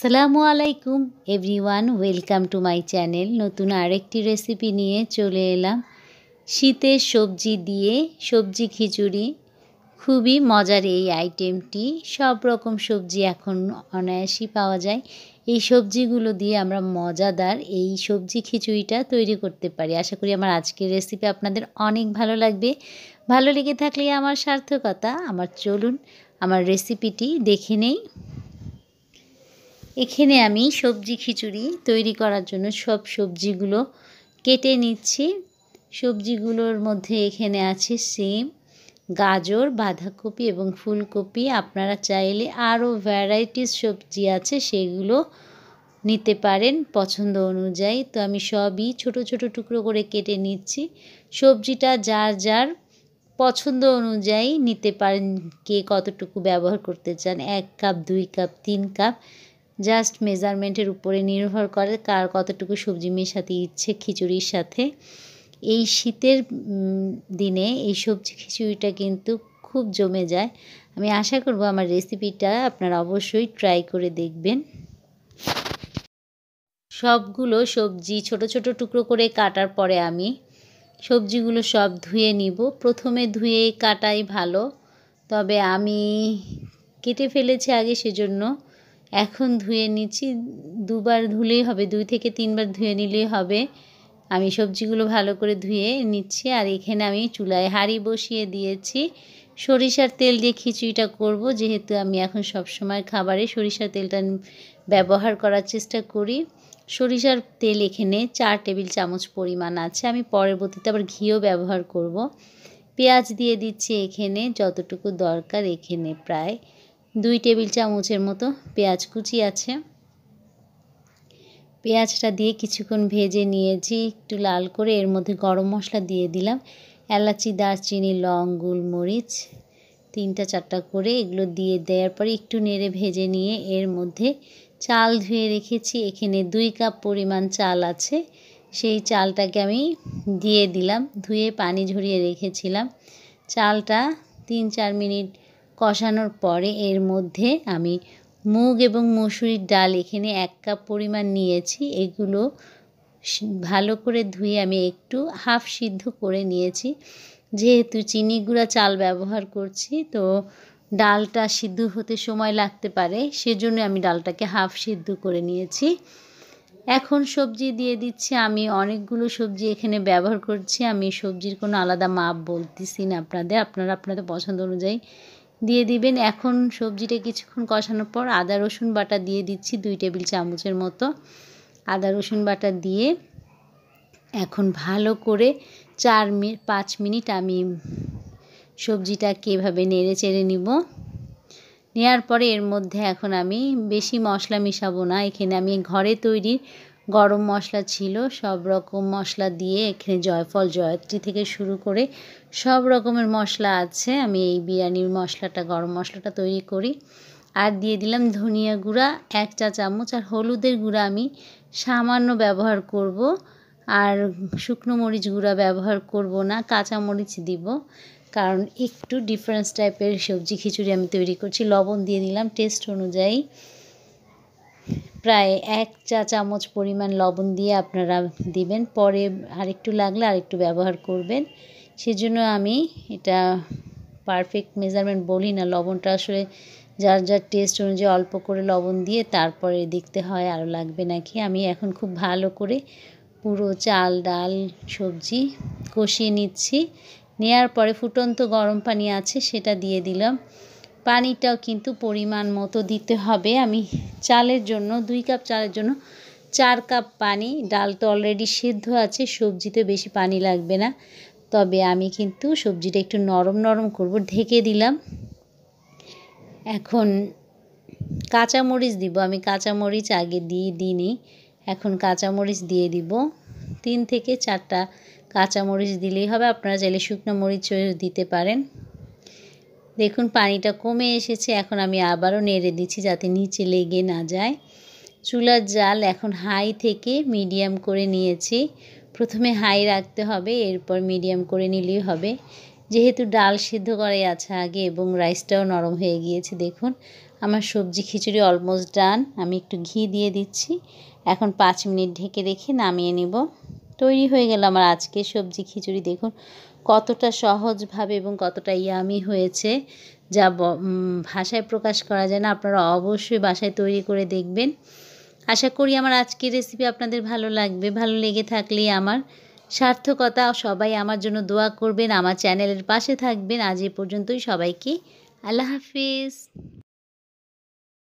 সালামু আলাইকুম everyone welcome to my channel নতুন আরেকটি রেসিপি নিয়ে চলে এলাম শীতের সবজি দিয়ে সবজি খিচুড়ি খুবই মজার এই আইটেমটি সব রকম সবজি এখন অনায়াসই পাওয়া যায় এই সবজিগুলো দিয়ে আমরা মজাদার এই সবজি খিচুড়িটা তৈরি করতে পারি আশা করি আমার আজকের রেসিপি আপনাদের অনেক ভালো লাগবে ভালো লেগে থাকলে আমার সার্থকতা আমার চলুন আমার রেসিপিটি দেখে নেই এখানে আমি সবজি খিচুড়ি তৈরি করার জন্য সব সবজিগুলো কেটে নিচ্ছি সবজিগুলোর মধ্যে এখানে আছে সিম গাজর বাঁধাকপি এবং ফুলকপি আপনারা চাইলে আরও ভ্যারাইটিস সবজি আছে সেগুলো নিতে পারেন পছন্দ অনুযায়ী তো আমি সবই ছোট ছোট টুকরো করে কেটে নিচ্ছি সবজিটা যার যার পছন্দ অনুযায়ী নিতে পারেন কে কতটুকু ব্যবহার করতে চান এক কাপ দুই কাপ তিন কাপ জাস্ট মেজারমেন্টের উপরে নির্ভর করে কার কতটুকু সবজি মেশাতে ইচ্ছে খিচুড়ির সাথে এই শীতের দিনে এই সবজি খিচুড়িটা কিন্তু খুব জমে যায় আমি আশা করব আমার রেসিপিটা আপনারা অবশ্যই ট্রাই করে দেখবেন সবগুলো সবজি ছোট ছোট টুকরো করে কাটার পরে আমি সবজিগুলো সব ধুয়ে নিব প্রথমে ধুয়ে কাটাই ভালো তবে আমি কেটে ফেলেছি আগে সেজন্য এখন ধুয়ে নিচ্ছি দুবার ধুলেই হবে দুই থেকে তিনবার ধুয়ে নিলেই হবে আমি সবজিগুলো ভালো করে ধুয়ে নিচ্ছি আর এখানে আমি চুলায় হাঁড়ি বসিয়ে দিয়েছি সরিষার তেল দিয়ে খিচুড়িটা করব যেহেতু আমি এখন সব সময় খাবারে সরিষার তেলটা ব্যবহার করার চেষ্টা করি সরিষার তেল এখানে চার টেবিল চামচ পরিমাণ আছে আমি পরবর্তীতে আবার ঘিও ব্যবহার করব পেঁয়াজ দিয়ে দিচ্ছি এখানে যতটুকু দরকার এখানে প্রায় দুই টেবিল চামচের মতো পেঁয়াজ কুচি আছে পেঁয়াজটা দিয়ে কিছুক্ষণ ভেজে নিয়েছি একটু লাল করে এর মধ্যে গরম মশলা দিয়ে দিলাম এলাচি দারচিনি লং গোলমরিচ তিনটা চারটা করে এগুলো দিয়ে দেওয়ার পরে একটু নেড়ে ভেজে নিয়ে এর মধ্যে চাল ধুয়ে রেখেছি এখানে দুই কাপ পরিমাণ চাল আছে সেই চালটাকে আমি দিয়ে দিলাম ধুয়ে পানি ঝরিয়ে রেখেছিলাম চালটা তিন চার মিনিট কষানোর পরে এর মধ্যে আমি মুগ এবং মসুরির ডাল এখানে এক কাপ পরিমাণ নিয়েছি এগুলো ভালো করে ধুয়ে আমি একটু হাফ সিদ্ধ করে নিয়েছি যেহেতু চিনি গুঁড়া চাল ব্যবহার করছি তো ডালটা সিদ্ধ হতে সময় লাগতে পারে সেজন্য আমি ডালটাকে হাফ সিদ্ধ করে নিয়েছি এখন সবজি দিয়ে দিচ্ছি আমি অনেকগুলো সবজি এখানে ব্যবহার করছি আমি সবজির কোনো আলাদা মাপ বলতেছি না আপনাদের আপনারা আপনাদের পছন্দ অনুযায়ী দিয়ে দিবেন এখন সবজিটা কিছুক্ষণ কষানোর পর আদা রসুন বাটা দিয়ে দিচ্ছি দুই টেবিল চামচের মতো আদা রসুন বাটা দিয়ে এখন ভালো করে চার মিনিট পাঁচ মিনিট আমি সবজিটা কীভাবে নেড়ে চেড়ে নিব নেওয়ার পরে এর মধ্যে এখন আমি বেশি মশলা মিশাবো না এখানে আমি ঘরে তৈরি গরম মশলা ছিল সব রকম মশলা দিয়ে এখানে জয়ফল জয়ত্রী থেকে শুরু করে সব রকমের মশলা আছে আমি এই বিরিয়ানির মশলাটা গরম মশলাটা তৈরি করি আর দিয়ে দিলাম ধনিয়া গুঁড়া এক চা চামচ আর হলুদের গুঁড়া আমি সামান্য ব্যবহার করব আর শুকনো মরিচ গুঁড়া ব্যবহার করব না কাঁচা মরিচ দিব কারণ একটু ডিফারেন্স টাইপের সবজি খিচুড়ি আমি তৈরি করছি লবণ দিয়ে দিলাম টেস্ট অনুযায়ী প্রায় এক চা চামচ পরিমাণ লবণ দিয়ে আপনারা দিবেন পরে আরেকটু লাগলে আরেকটু ব্যবহার করবেন সেজন্য আমি এটা পারফেক্ট মেজারমেন্ট বলি না লবণটা আসলে যার যার টেস্ট অনুযায়ী অল্প করে লবণ দিয়ে তারপরে দেখতে হয় আরও লাগবে নাকি আমি এখন খুব ভালো করে পুরো চাল ডাল সবজি কষিয়ে নিচ্ছি নেয়ার পরে ফুটন্ত গরম পানি আছে সেটা দিয়ে দিলাম পানিটাও কিন্তু পরিমাণ মতো দিতে হবে আমি চালের জন্য দুই কাপ চালের জন্য চার কাপ পানি ডাল তো অলরেডি সিদ্ধ আছে সবজিতে বেশি পানি লাগবে না তবে আমি কিন্তু সবজিটা একটু নরম নরম করব ঢেকে দিলাম এখন কাঁচামরিচ দিব আমি কাঁচামরিচ আগে দিয়ে দিইনি এখন কাঁচামরিচ দিয়ে দিব তিন থেকে চারটা কাঁচামরিচ দিলেই হবে আপনারা চাইলে শুকনো মরিচও দিতে পারেন দেখুন পানিটা কমে এসেছে এখন আমি আবারও নেড়ে দিচ্ছি যাতে নিচে লেগে না যায় চুলার জাল এখন হাই থেকে মিডিয়াম করে নিয়েছি প্রথমে হাই রাখতে হবে এরপর মিডিয়াম করে নিলেই হবে যেহেতু ডাল সিদ্ধ করাই আছে আগে এবং রাইসটাও নরম হয়ে গিয়েছে দেখুন আমার সবজি খিচুড়ি অলমোস্ট ডান আমি একটু ঘি দিয়ে দিচ্ছি এখন পাঁচ মিনিট ঢেকে রেখে নামিয়ে নেব তৈরি হয়ে গেল আমার আজকে সবজি খিচুড়ি দেখুন কতটা সহজভাবে এবং কতটা ইয়ামি হয়েছে যা ভাষায় প্রকাশ করা যায় না আপনারা অবশ্যই বাসায় তৈরি করে দেখবেন আশা করি আমার আজকের রেসিপি আপনাদের ভালো লাগবে ভালো লেগে থাকলে আমার সার্থকতা সবাই আমার জন্য দোয়া করবেন আমার চ্যানেলের পাশে থাকবেন আজ এ পর্যন্তই সবাইকে আল্লাহ হাফিজ